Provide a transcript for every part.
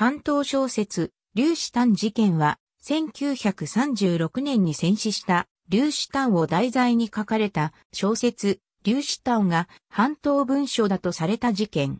関東小説、粒子炭事件は、1936年に戦死した粒子炭を題材に書かれた小説、粒子炭が半島文書だとされた事件。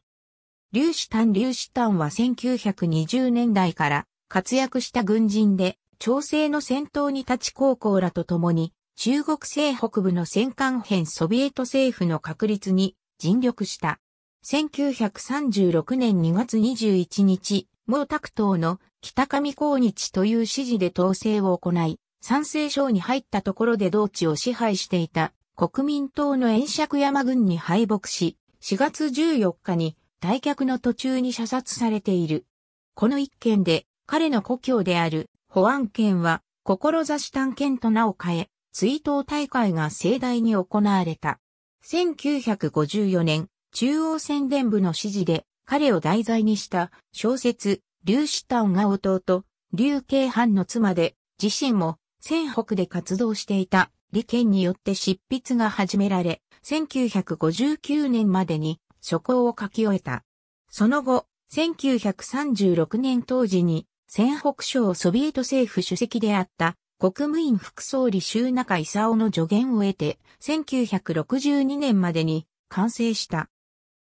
粒子炭粒子炭は1920年代から活躍した軍人で、朝鮮の戦闘に立ち高校らと共に、中国西北部の戦艦編ソビエト政府の確立に尽力した。1936年2月21日、毛沢東の北上抗日という指示で統制を行い、賛成省に入ったところで同地を支配していた国民党の炎釈山軍に敗北し、4月14日に退却の途中に射殺されている。この一件で彼の故郷である保安県は志探検と名を変え、追悼大会が盛大に行われた。1954年、中央宣伝部の指示で彼を題材にした小説、劉子丹が弟、劉慶藩の妻で、自身も、仙北で活動していた、李健によって執筆が始められ、1959年までに、書稿を書き終えた。その後、1936年当時に、仙北省ソビエト政府主席であった、国務院副総理周中勲の助言を得て、1962年までに完成した。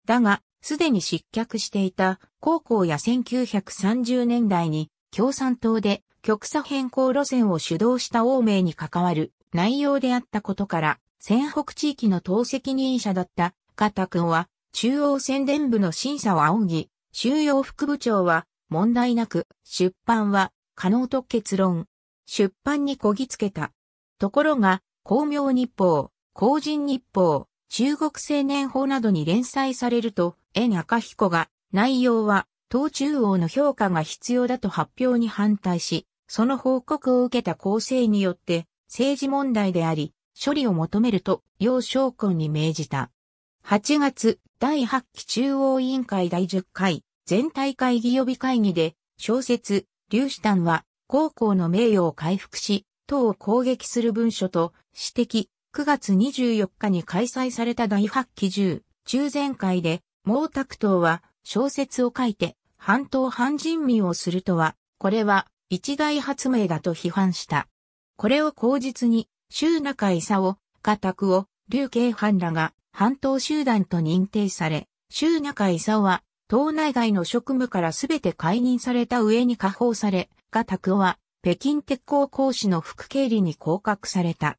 だが、すでに失脚していた高校や1930年代に共産党で極左変更路線を主導した欧米に関わる内容であったことから、戦北地域の党責任者だった片君は中央宣伝部の審査を仰ぎ、収容副部長は問題なく出版は可能と結論。出版にこぎつけた。ところが、公明日報、公人日報、中国青年法などに連載されると、縁赤彦が、内容は、党中央の評価が必要だと発表に反対し、その報告を受けた構成によって、政治問題であり、処理を求めると、要昇君に命じた。8月、第8期中央委員会第10回、全体会議予備会議で、小説、劉子丹は、高校の名誉を回復し、党を攻撃する文書と、指摘、9月24日に開催された大発揮1中前会で、毛沢東は小説を書いて、半島半人民をするとは、これは一大発明だと批判した。これを口実に、周中勲、家宅を、劉慶藩らが、半島集団と認定され、周中勲は、党内外の職務から全て解任された上に下放され、家宅は、北京鉄鋼講師の副経理に降格された。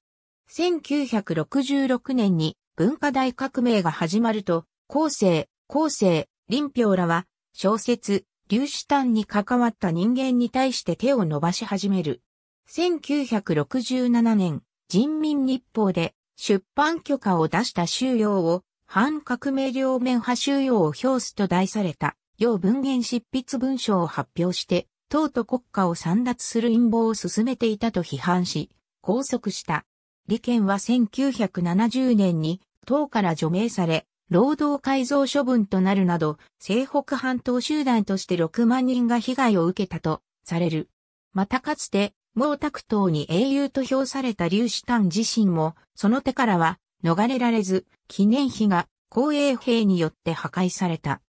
1966年に文化大革命が始まると、後世、後世、林彪らは、小説、粒子炭に関わった人間に対して手を伸ばし始める。1967年、人民日報で出版許可を出した収容を、反革命両面派収容を表すと題された、要文言執筆文書を発表して、党と国家を散脱する陰謀を進めていたと批判し、拘束した。李健は1970年に党から除名され、労働改造処分となるなど、西北半島集団として6万人が被害を受けたとされる。またかつて、毛沢東に英雄と評された劉士丹自身も、その手からは逃れられず、記念碑が公営兵によって破壊された。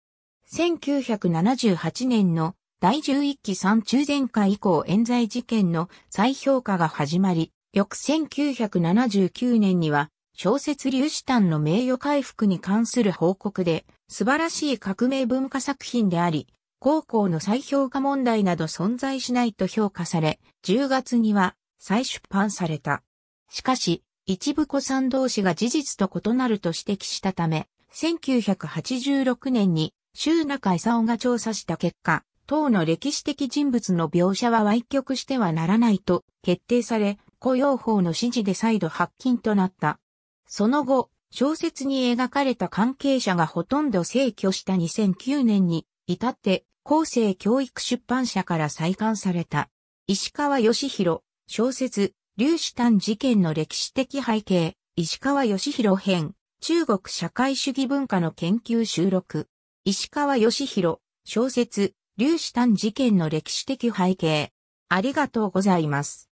1978年の第11期三中全会以降冤罪事件の再評価が始まり、翌1979年には、小説粒子ン」の名誉回復に関する報告で、素晴らしい革命文化作品であり、高校の再評価問題など存在しないと評価され、10月には再出版された。しかし、一部古参同士が事実と異なると指摘したため、1986年に周中勲が調査した結果、党の歴史的人物の描写は歪曲してはならないと決定され、雇用法の指示で再度発禁となった。その後、小説に描かれた関係者がほとんど逝去した2009年に、至って後世教育出版社から再刊された。石川義弘、小説、粒子炭事件の歴史的背景、石川義弘編、中国社会主義文化の研究収録。石川義弘、小説、粒子炭事件の歴史的背景。ありがとうございます。